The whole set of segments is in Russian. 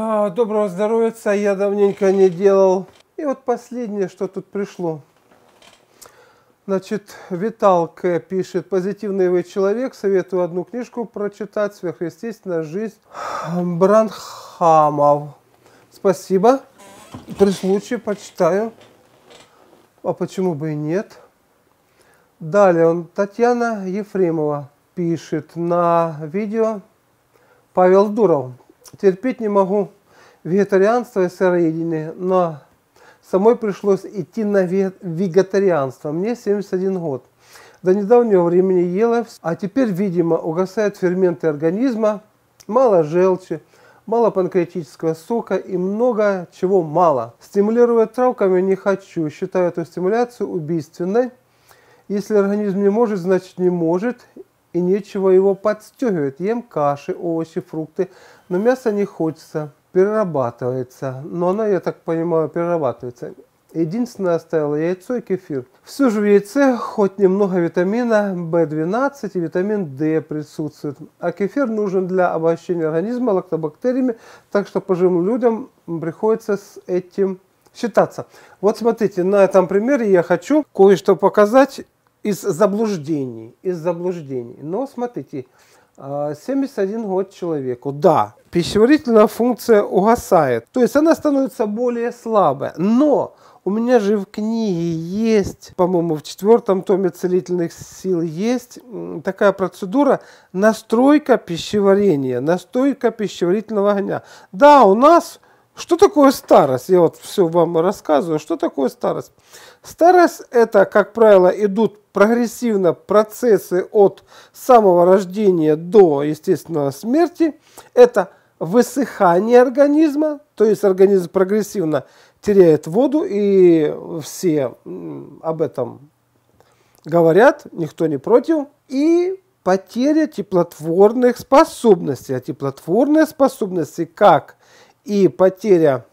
А, доброго здоровья, я давненько не делал. И вот последнее, что тут пришло. Значит, Витал К. пишет, позитивный вы человек, советую одну книжку прочитать, сверхъестественная жизнь Бранхамов. Спасибо, при случае почитаю, а почему бы и нет. Далее он, Татьяна Ефремова пишет на видео Павел Дуров, терпеть не могу вегетарианство и сыроедение, но самой пришлось идти на вегетарианство. Мне 71 год. До недавнего времени ела, а теперь, видимо, угасают ферменты организма, мало желчи, мало панкреатического сока и много чего мало. Стимулировать травками не хочу, считаю эту стимуляцию убийственной. Если организм не может, значит не может, и нечего его подстегивать. Ем каши, овощи, фрукты, но мясо не хочется, перерабатывается. Но оно, я так понимаю, перерабатывается. Единственное оставило яйцо и кефир. Все же в яйце хоть немного витамина В12 и витамин D присутствует. А кефир нужен для обогащения организма лактобактериями, так что пожилым людям приходится с этим считаться. Вот смотрите, на этом примере я хочу кое-что показать из заблуждений, из заблуждений. Но смотрите, 71 а, год человеку, да, пищеварительная функция угасает, то есть она становится более слабая, но у меня же в книге есть, по-моему, в четвертом томе целительных сил есть такая процедура настройка пищеварения, настройка пищеварительного огня. Да, у нас что такое старость? Я вот все вам рассказываю. Что такое старость? Старость это, как правило, идут прогрессивно процессы от самого рождения до, естественно, смерти. Это высыхание организма, то есть организм прогрессивно теряет воду, и все об этом говорят, никто не против. И потеря теплотворных способностей. А теплотворные способности как и потеря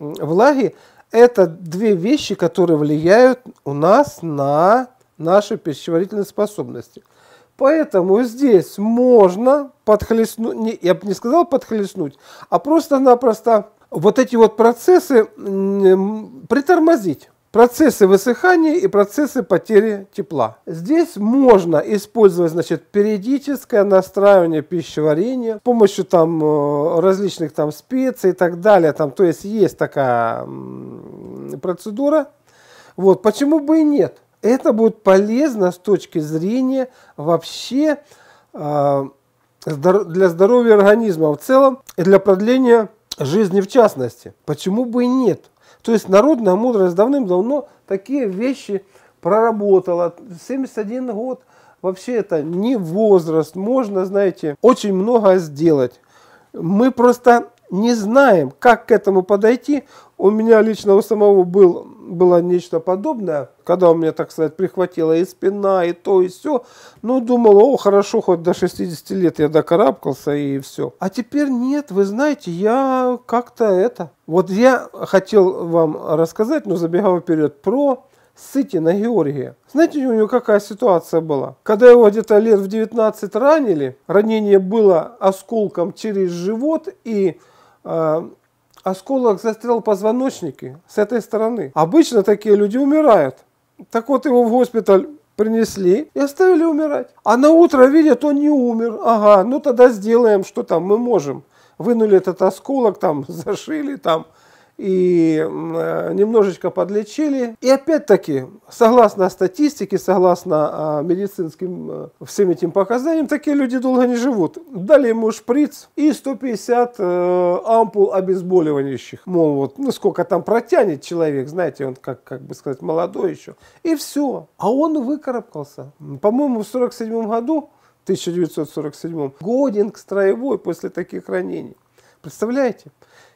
влаги – это две вещи, которые влияют у нас на наши пищеварительные способности. Поэтому здесь можно подхлестнуть, не, я бы не сказал подхлестнуть, а просто-напросто вот эти вот процессы притормозить процессы высыхания и процессы потери тепла. Здесь можно использовать значит, периодическое настраивание пищеварения с помощью там, э, различных там, специй и так далее. Там, то есть есть такая процедура. Вот, почему бы и нет? Это будет полезно с точки зрения вообще э, для здоровья организма в целом и для продления жизни в частности. Почему бы и нет? То есть народная мудрость давным-давно такие вещи проработала. 71 год вообще это не возраст. Можно, знаете, очень много сделать. Мы просто не знаем, как к этому подойти. У меня лично у самого был, было нечто подобное, когда у меня, так сказать, прихватила и спина, и то, и все. Ну, думал, о, хорошо, хоть до 60 лет я докарабкался, и все. А теперь нет, вы знаете, я как-то это... Вот я хотел вам рассказать, но забегал вперед, про Сытина Георгия. Знаете, у него какая ситуация была? Когда его где-то лет в 19 ранили, ранение было осколком через живот и а, осколок застрял в позвоночнике с этой стороны. Обычно такие люди умирают. Так вот его в госпиталь принесли и оставили умирать. А на утро видят, он не умер. Ага, ну тогда сделаем, что там мы можем. Вынули этот осколок, там зашили, там и э, немножечко подлечили. И опять-таки, согласно статистике, согласно а, медицинским э, всем этим показаниям, такие люди долго не живут. Дали ему шприц и 150 э, ампул обезболивающих. Мол, вот, ну сколько там протянет человек, знаете, он, как, как бы сказать, молодой еще. И все. А он выкарабкался. По-моему, в 47 году, 1947, годен к строевой после таких ранений. Представляете?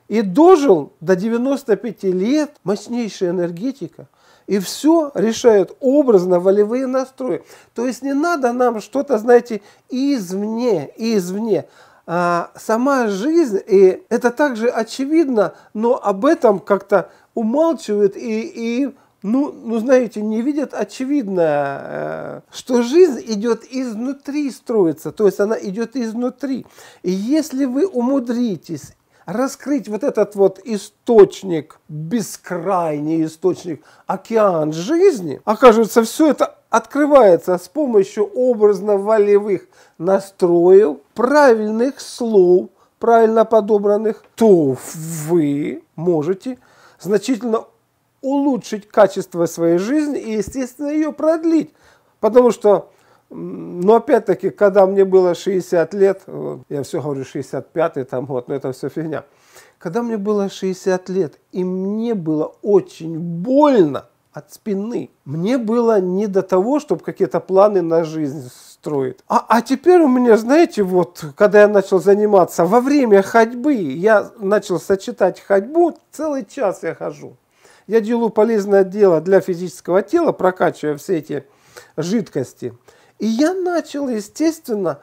И дожил до 95 лет, мощнейшая энергетика. И все решают образно волевые настрои. То есть не надо нам что-то, знаете, извне, извне. А сама жизнь, и это также очевидно, но об этом как-то умалчивают и, и ну, ну, знаете, не видят очевидно, э, что жизнь идет изнутри, строится, то есть она идет изнутри. И если вы умудритесь раскрыть вот этот вот источник, бескрайний источник, океан жизни, окажется, все это открывается с помощью образно-волевых настроев, правильных слов, правильно подобранных, то вы можете значительно улучшить качество своей жизни и, естественно, ее продлить. Потому что но опять-таки, когда мне было 60 лет, я все говорю 65-й там год, но это все фигня. Когда мне было 60 лет, и мне было очень больно от спины, мне было не до того, чтобы какие-то планы на жизнь строить. А, а теперь у меня, знаете, вот, когда я начал заниматься, во время ходьбы я начал сочетать ходьбу, целый час я хожу. Я делаю полезное дело для физического тела, прокачивая все эти жидкости – и я начал, естественно,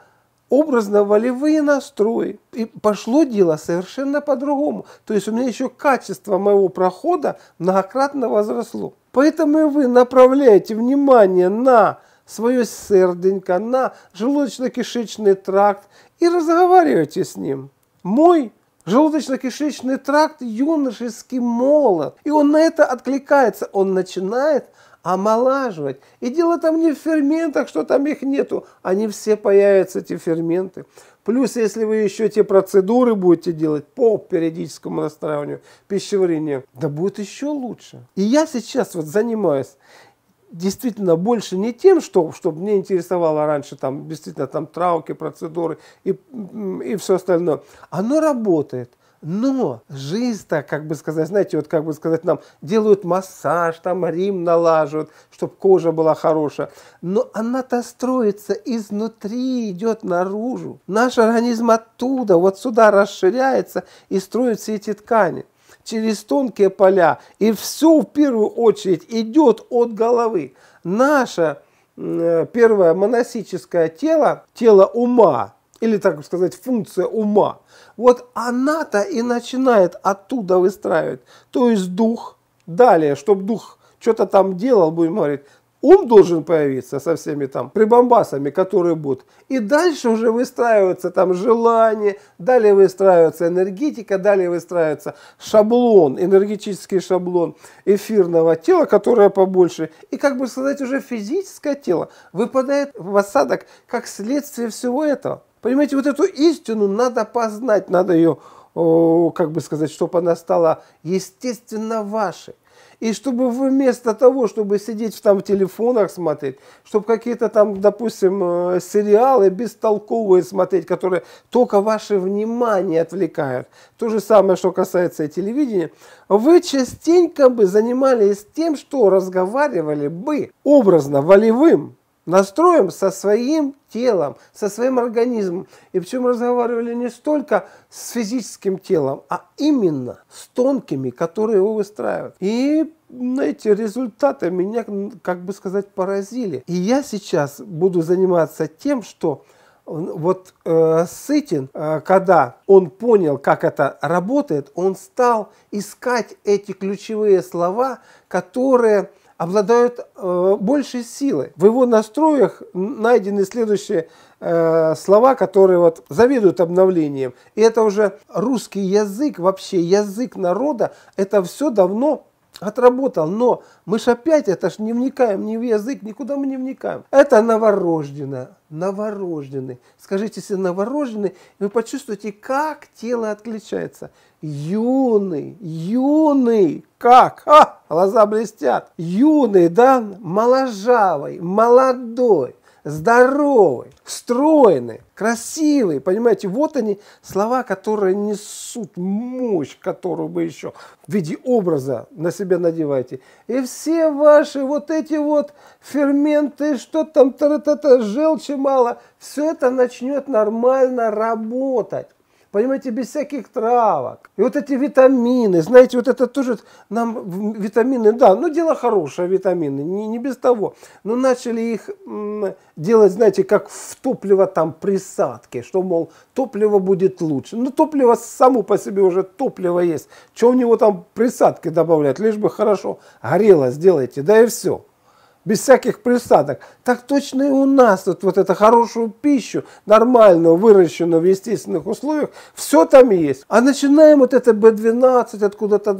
образно-волевые настрои. И пошло дело совершенно по-другому. То есть у меня еще качество моего прохода многократно возросло. Поэтому вы направляете внимание на свое серденько, на желудочно-кишечный тракт и разговариваете с ним. Мой желудочно-кишечный тракт юношеский молод, и он на это откликается, он начинает омолаживать. И дело там не в ферментах, что там их нету. Они все появятся, эти ферменты. Плюс, если вы еще те процедуры будете делать по периодическому настраиванию пищеварения, да будет еще лучше. И я сейчас вот занимаюсь действительно больше не тем, что, чтобы мне интересовало раньше, там, действительно, там травки, процедуры и, и все остальное. Оно работает. Но жизнь-то, как бы сказать, знаете, вот как бы сказать нам, делают массаж, там Рим налаживают, чтобы кожа была хорошая. Но она-то строится изнутри, идет наружу. Наш организм оттуда, вот сюда расширяется и строит эти ткани через тонкие поля. И все в первую очередь идет от головы. Наше э, первое моносическое тело, тело ума, или, так сказать, функция ума, вот она-то и начинает оттуда выстраивать. То есть дух, далее, чтобы дух что-то там делал, будем говорить, ум должен появиться со всеми там прибамбасами, которые будут. И дальше уже выстраиваются там желания, далее выстраивается энергетика, далее выстраивается шаблон, энергетический шаблон эфирного тела, которое побольше, и как бы сказать уже физическое тело выпадает в осадок как следствие всего этого. Понимаете, вот эту истину надо познать, надо ее, как бы сказать, чтобы она стала естественно вашей. И чтобы вы вместо того, чтобы сидеть там в телефонах смотреть, чтобы какие-то там, допустим, э, сериалы бестолковые смотреть, которые только ваше внимание отвлекают. То же самое, что касается и телевидения. Вы частенько бы занимались тем, что разговаривали бы образно, волевым настроем, со своим телом, со своим организмом. И причем разговаривали не столько с физическим телом, а именно с тонкими, которые его выстраивают. И эти результаты меня, как бы сказать, поразили. И я сейчас буду заниматься тем, что вот э, Сытин, э, когда он понял, как это работает, он стал искать эти ключевые слова, которые обладают э, большей силой. В его настроях найдены следующие э, слова, которые вот завидуют обновлением. И это уже русский язык, вообще язык народа, это все давно отработал, но мы же опять, это ж не вникаем ни в язык, никуда мы не вникаем. Это новорожденное, новорожденный. Скажите себе новорожденный, и вы почувствуете, как тело отличается. Юный, юный, как? А, глаза блестят. Юный, да, моложавый, молодой здоровый, стройный, красивый. Понимаете, вот они слова, которые несут мощь, которую вы еще в виде образа на себя надеваете. И все ваши вот эти вот ферменты, что там, та -та -та, желчи мало, все это начнет нормально работать понимаете, без всяких травок. И вот эти витамины, знаете, вот это тоже нам витамины, да, ну дело хорошее, витамины, не, не без того. Но начали их делать, знаете, как в топливо там присадки, что, мол, топливо будет лучше. Ну топливо само по себе уже топливо есть. Что в него там присадки добавлять, лишь бы хорошо горело, сделайте, да и все без всяких присадок. Так точно и у нас вот, вот эту хорошую пищу, нормальную, выращенную в естественных условиях, все там есть. А начинаем вот это Б 12 откуда-то,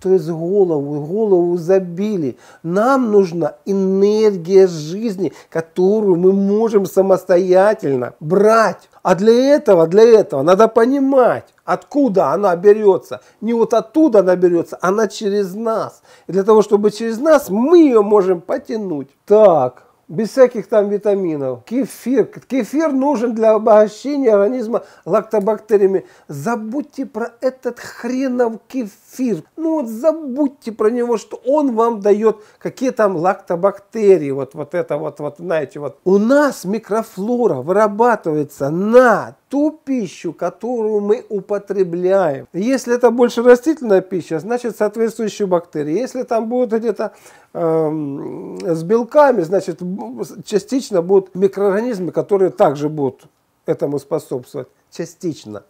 то есть голову, голову забили. Нам нужна энергия жизни, которую мы можем самостоятельно брать. А для этого, для этого надо понимать, Откуда она берется? Не вот оттуда она берется, она через нас. И для того, чтобы через нас, мы ее можем потянуть. Так, без всяких там витаминов. Кефир. Кефир нужен для обогащения организма лактобактериями. Забудьте про этот хренов кефир. Ну вот забудьте про него, что он вам дает какие там лактобактерии. Вот, вот это вот, вот знаете, вот. У нас микрофлора вырабатывается на ту пищу, которую мы употребляем. Если это больше растительная пища, значит соответствующие бактерии. Если там будут где-то э, с белками, значит частично будут микроорганизмы, которые также будут этому способствовать. Частично.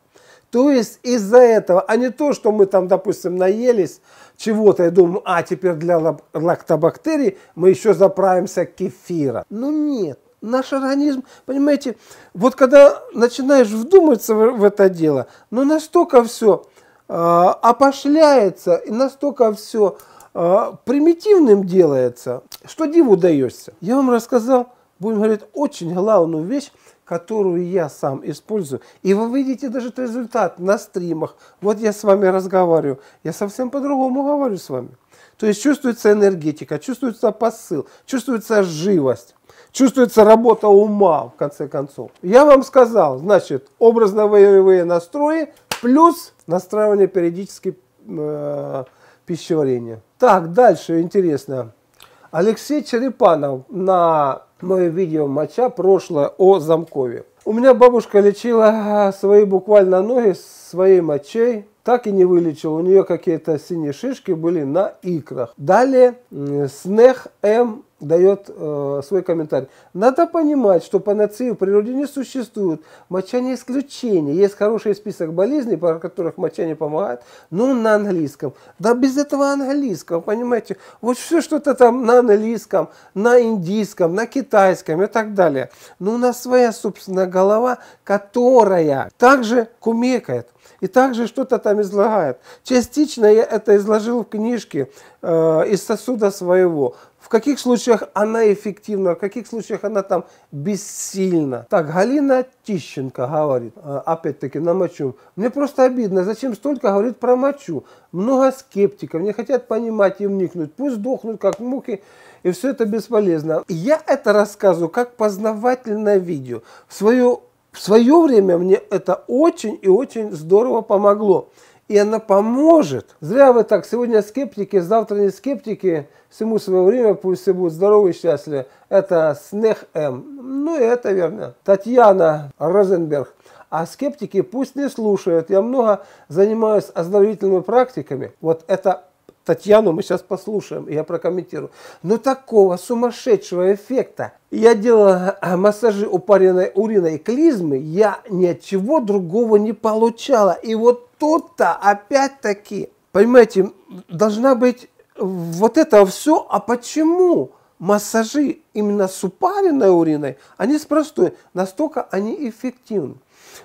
То есть из-за этого, а не то, что мы там, допустим, наелись чего-то я думаю, а теперь для лактобактерий мы еще заправимся кефира. Ну нет, Наш организм, понимаете, вот когда начинаешь вдуматься в это дело, но ну, настолько все э, а, опошляется и настолько все э, а, примитивным делается, что диву даешься. Я вам рассказал, будем говорить, очень главную вещь, которую я сам использую. И вы видите даже этот результат на стримах. Вот я с вами разговариваю. Я совсем по-другому говорю с вами. То есть чувствуется энергетика, чувствуется посыл, чувствуется живость чувствуется работа ума, в конце концов. Я вам сказал, значит, образно-волевые настрои плюс настраивание периодически э, пищеварения. Так, дальше интересно. Алексей Черепанов на мое видео моча прошлое о замкове. У меня бабушка лечила а, свои буквально ноги своей мочей. Так и не вылечила. У нее какие-то синие шишки были на икрах. Далее Снех М дает э, свой комментарий. Надо понимать, что панацеи в природе не существует. Моча не исключение. Есть хороший список болезней, по которых моча не помогает, но на английском. Да без этого английского, понимаете? Вот все что-то там на английском, на индийском, на китайском и так далее. Но у нас своя, собственно, голова, которая также кумекает и также что-то там излагает. Частично я это изложил в книжке э, из сосуда своего каких случаях она эффективна, в каких случаях она там бессильна. Так, Галина Тищенко говорит, а, опять-таки на мочу. Мне просто обидно, зачем столько говорит про мочу. Много скептиков, не хотят понимать и вникнуть. Пусть дохнут, как муки, и все это бесполезно. Я это рассказываю как познавательное видео. В свое, в свое время мне это очень и очень здорово помогло и она поможет. Зря вы так, сегодня скептики, завтра не скептики, всему свое время, пусть все будут здоровы и счастливы. Это Снех М. Ну и это верно. Татьяна Розенберг. А скептики пусть не слушают. Я много занимаюсь оздоровительными практиками. Вот это Татьяну мы сейчас послушаем, я прокомментирую. Но такого сумасшедшего эффекта. Я делала а, массажи упаренной уриной клизмы, я ни от чего другого не получала. И вот что-то опять-таки, понимаете, должна быть вот это все, а почему массажи именно с упаренной уриной, они с простой, настолько они эффективны.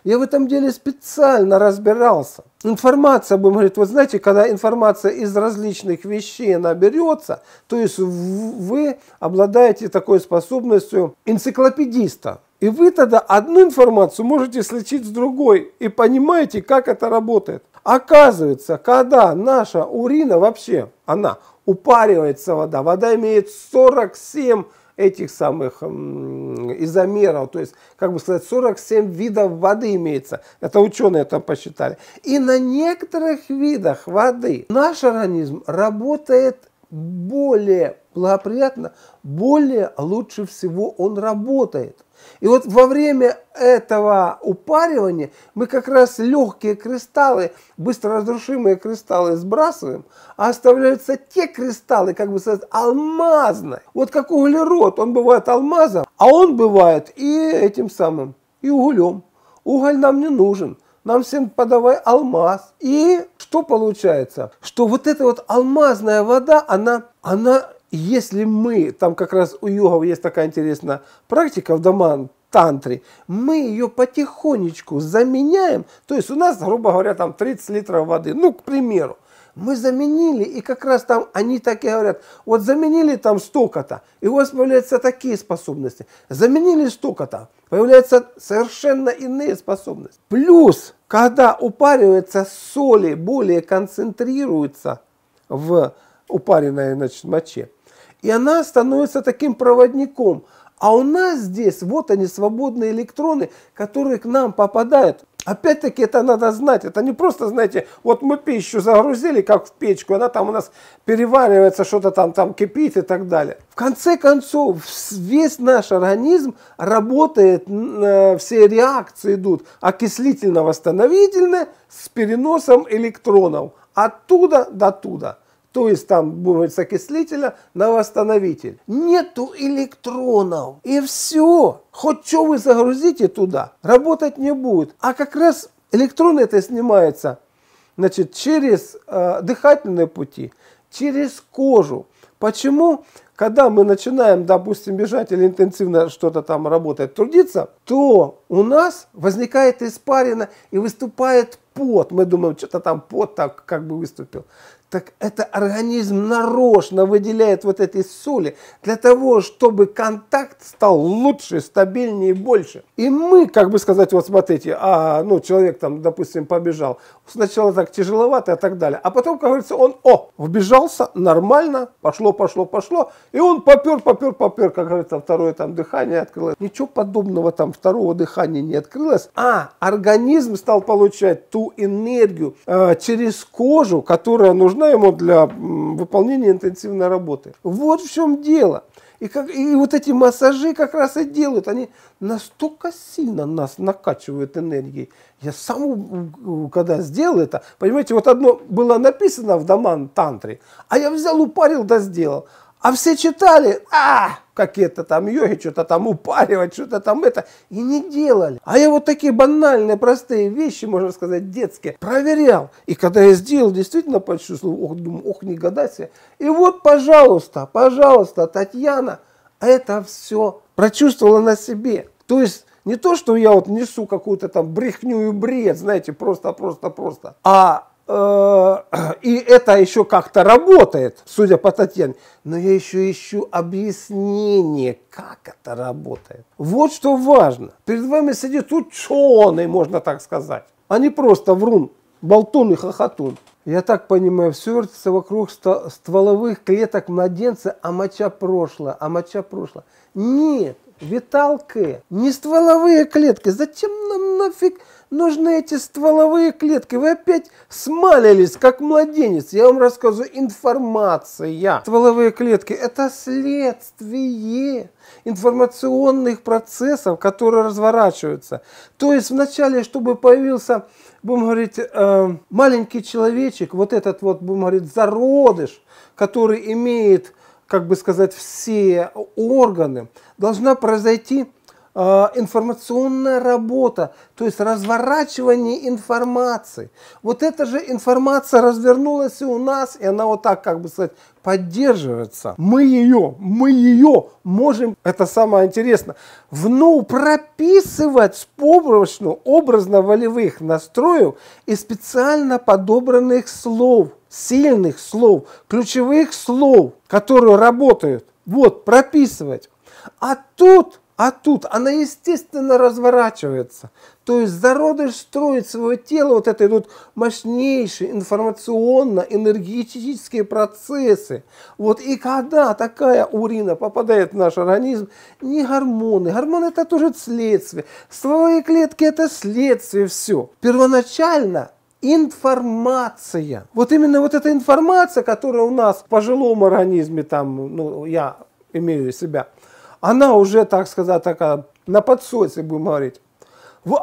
Я в этом деле специально разбирался. Информация, будем говорить, вот знаете, когда информация из различных вещей наберется, то есть вы обладаете такой способностью энциклопедиста. И вы тогда одну информацию можете слечить с другой и понимаете, как это работает. Оказывается, когда наша урина вообще, она упаривается вода, вода имеет 47 этих самых изомеров, то есть, как бы сказать, 47 видов воды имеется. Это ученые там посчитали. И на некоторых видах воды наш организм работает более благоприятно, более лучше всего он работает. И вот во время этого упаривания мы как раз легкие кристаллы, быстро разрушимые кристаллы сбрасываем, а оставляются те кристаллы, как бы сказать, алмазные. Вот как углерод, он бывает алмазом, а он бывает и этим самым, и углем. Уголь нам не нужен, нам всем подавай алмаз. И что получается? Что вот эта вот алмазная вода, она, она если мы, там как раз у йогов есть такая интересная практика в доман, тантре, мы ее потихонечку заменяем. То есть у нас, грубо говоря, там 30 литров воды. Ну, к примеру, мы заменили, и как раз там они так и говорят, вот заменили там столько-то, и у вас появляются такие способности. Заменили столько-то, появляются совершенно иные способности. Плюс, когда упариваются соли, более концентрируются в упаренной значит, моче, и она становится таким проводником. А у нас здесь, вот они, свободные электроны, которые к нам попадают. Опять-таки это надо знать. Это не просто, знаете, вот мы пищу загрузили, как в печку, она там у нас переваривается, что-то там, там кипит и так далее. В конце концов, весь наш организм работает, э, все реакции идут окислительно-восстановительные с переносом электронов оттуда до туда то есть там будет с окислителя на восстановитель. Нету электронов. И все. Хоть что вы загрузите туда, работать не будет. А как раз электроны это снимаются значит, через э, дыхательные пути, через кожу. Почему? Когда мы начинаем, допустим, бежать или интенсивно что-то там работать, трудиться, то у нас возникает испарина и выступает пот. Мы думаем, что-то там пот так как бы выступил так это организм нарочно выделяет вот эти соли для того, чтобы контакт стал лучше, стабильнее и больше. И мы, как бы сказать, вот смотрите, а, ну, человек там, допустим, побежал, сначала так тяжеловато и так далее, а потом, как говорится, он, о, вбежался, нормально, пошло, пошло, пошло, и он попер, попер, попер, как говорится, второе там дыхание открылось. Ничего подобного там второго дыхания не открылось, а организм стал получать ту энергию э, через кожу, которая нужна нужна ему для выполнения интенсивной работы. Вот в чем дело. И, как, и вот эти массажи как раз и делают. Они настолько сильно нас накачивают энергией. Я сам, когда сделал это, понимаете, вот одно было написано в Даман Тантре, а я взял, упарил, да сделал. А все читали, а, какие-то там йоги, что-то там упаривать, что-то там это, и не делали. А я вот такие банальные, простые вещи, можно сказать, детские, проверял. И когда я сделал, действительно почувствовал, ох, думаю, ох, не гадай И вот, пожалуйста, пожалуйста, Татьяна это все прочувствовала на себе. То есть не то, что я вот несу какую-то там брехню и бред, знаете, просто-просто-просто, а Э, и это еще как-то работает, судя по Татьяне. Но я еще ищу объяснение, как это работает. Вот что важно. Перед вами сидит ученый, можно так сказать. Они а просто врун, болтун и хохотун. Я так понимаю, все вертится вокруг стволовых клеток младенца, а моча прошлое, а моча прошлое. Нет, виталки, не стволовые клетки. Зачем нам нафиг Нужны эти стволовые клетки. Вы опять смалились, как младенец. Я вам рассказываю информация. Стволовые клетки – это следствие информационных процессов, которые разворачиваются. То есть вначале, чтобы появился, будем говорить, э, маленький человечек, вот этот вот, будем говорить, зародыш, который имеет как бы сказать, все органы, должна произойти Э, информационная работа, то есть разворачивание информации. Вот эта же информация развернулась и у нас, и она вот так, как бы сказать, поддерживается. Мы ее, мы ее можем, это самое интересное, вновь прописывать с помощью образно-волевых настроев и специально подобранных слов, сильных слов, ключевых слов, которые работают. Вот, прописывать. А тут а тут она естественно разворачивается. То есть зародыш строит свое тело, вот это идут мощнейшие информационно-энергетические процессы. Вот и когда такая урина попадает в наш организм, не гормоны, гормоны это тоже следствие, стволовые клетки это следствие, все. Первоначально информация. Вот именно вот эта информация, которая у нас в пожилом организме, там, ну, я имею себя, она уже, так сказать, такая на подсосе, будем говорить,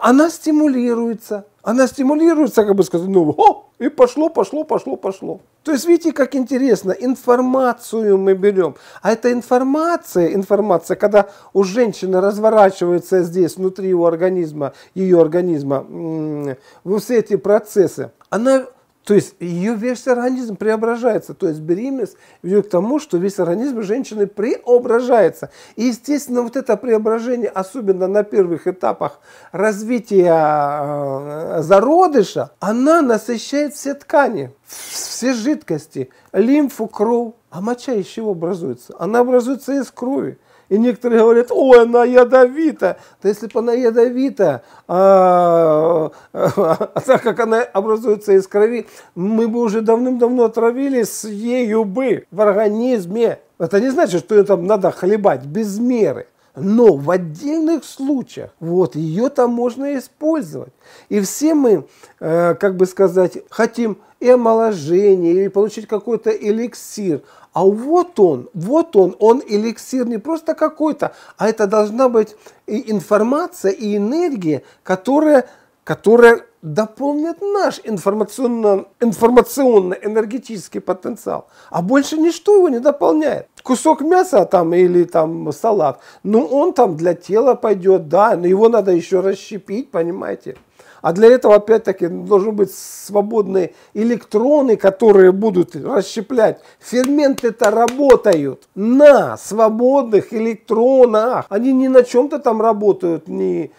она стимулируется. Она стимулируется, как бы сказать, ну, о, и пошло, пошло, пошло, пошло. То есть видите, как интересно, информацию мы берем. А эта информация, информация, когда у женщины разворачивается здесь, внутри его организма, ее организма, вот все эти процессы, она то есть ее весь организм преображается. То есть беременность ведет к тому, что весь организм женщины преображается. И, естественно, вот это преображение, особенно на первых этапах развития э, зародыша, она насыщает все ткани, все жидкости, лимфу, кровь. А моча из чего образуется? Она образуется из крови. И некоторые говорят, ой, она ядовита. Да если бы она ядовита, а, а, а так как она образуется из крови, мы бы уже давным-давно отравились ею бы в организме. Это не значит, что ее там надо хлебать без меры. Но в отдельных случаях вот ее там можно использовать. И все мы, э, как бы сказать, хотим и омоложение, или получить какой-то эликсир. А вот он, вот он, он эликсир не просто какой-то, а это должна быть и информация, и энергия, которая которые дополнят наш информационно, информационно-энергетический потенциал. А больше ничто его не дополняет. Кусок мяса там или там салат, ну он там для тела пойдет, да, но его надо еще расщепить, понимаете. А для этого, опять-таки, должны быть свободные электроны, которые будут расщеплять. Ферменты-то работают на свободных электронах. Они не на чем-то там работают, не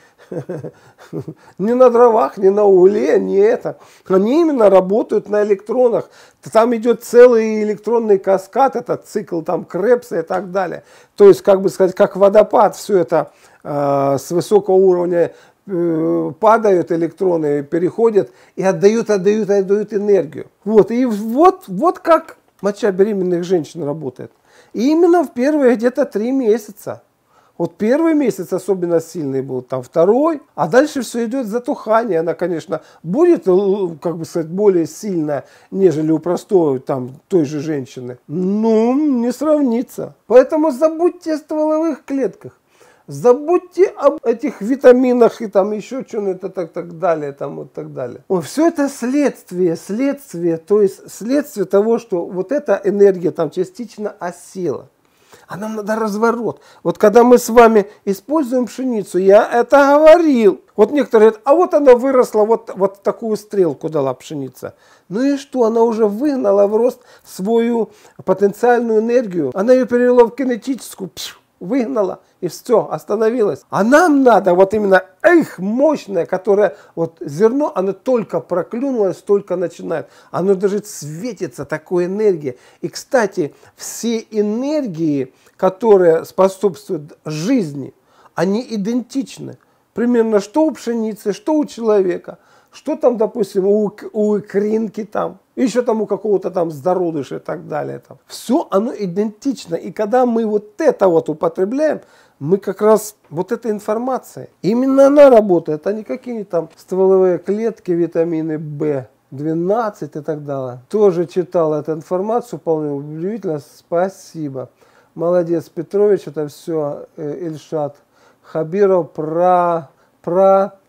не на дровах, не на угле, не это. Они именно работают на электронах. Там идет целый электронный каскад, этот цикл там Крепса и так далее. То есть, как бы сказать, как водопад, все это э, с высокого уровня э, падают электроны, переходят и отдают, отдают, отдают энергию. Вот, и вот, вот как моча беременных женщин работает. И именно в первые где-то три месяца. Вот первый месяц особенно сильный был, там второй, а дальше все идет затухание. Она, конечно, будет, э, как бы сказать, более сильная, нежели у простой там той же женщины. Ну, не сравнится. Поэтому забудьте о стволовых клетках. Забудьте об этих витаминах и там еще что-то так, так далее, там вот так далее. О, все это следствие, следствие, то есть следствие того, что вот эта энергия там частично осела а нам надо разворот. Вот когда мы с вами используем пшеницу, я это говорил. Вот некоторые говорят, а вот она выросла, вот, вот такую стрелку дала пшеница. Ну и что, она уже выгнала в рост свою потенциальную энергию, она ее перевела в кинетическую, пшу, выгнала, и все, остановилась, А нам надо вот именно эх, мощное, которое вот зерно, оно только проклюнулось, только начинает. Оно даже светится такой энергией. И, кстати, все энергии, которые способствуют жизни, они идентичны. Примерно что у пшеницы, что у человека – что там, допустим, у, у икринки там, еще там у какого-то там здородыша и так далее. Там. Все оно идентично. И когда мы вот это вот употребляем, мы как раз вот эта информация, именно она работает, а не какие нибудь там стволовые клетки, витамины В, 12 и так далее. Тоже читал эту информацию, вполне удивительно, спасибо. Молодец, Петрович, это все э, Ильшат Хабиров про, про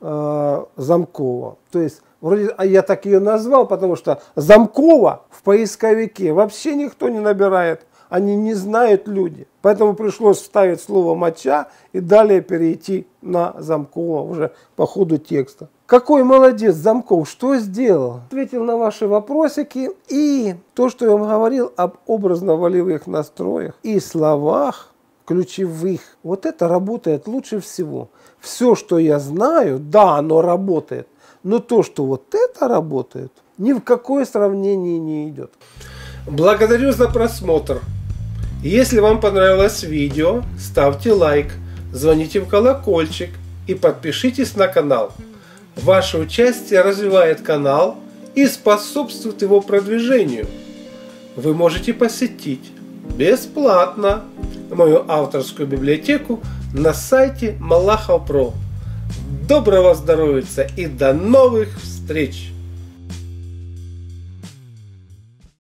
Э, Замкова. То есть, вроде а я так ее назвал, потому что Замкова в поисковике вообще никто не набирает. Они не знают люди. Поэтому пришлось вставить слово «моча» и далее перейти на Замкова уже по ходу текста. Какой молодец Замков, что сделал? Ответил на ваши вопросики и то, что я вам говорил об образно-волевых настроях и словах, ключевых. Вот это работает лучше всего. Все, что я знаю, да, оно работает. Но то, что вот это работает, ни в какое сравнение не идет. Благодарю за просмотр. Если вам понравилось видео, ставьте лайк, звоните в колокольчик и подпишитесь на канал. Ваше участие развивает канал и способствует его продвижению. Вы можете посетить бесплатно мою авторскую библиотеку на сайте Малахов Про. Доброго здоровья и до новых встреч!